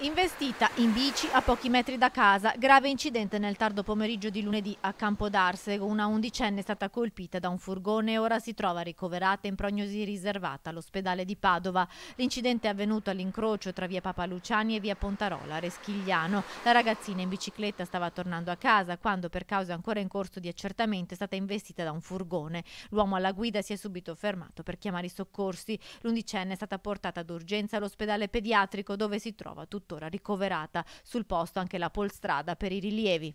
Investita in bici a pochi metri da casa, grave incidente nel tardo pomeriggio di lunedì a Campo d'Arsego. Una undicenne è stata colpita da un furgone e ora si trova ricoverata in prognosi riservata all'ospedale di Padova. L'incidente è avvenuto all'incrocio tra via Papa Luciani e via Pontarola, Reschigliano. La ragazzina in bicicletta stava tornando a casa quando, per cause ancora in corso di accertamento, è stata investita da un furgone. L'uomo alla guida si è subito fermato per chiamare i soccorsi. L'undicenne è stata portata d'urgenza all'ospedale pediatrico dove si trova tutto tuttora ricoverata sul posto anche la polstrada per i rilievi.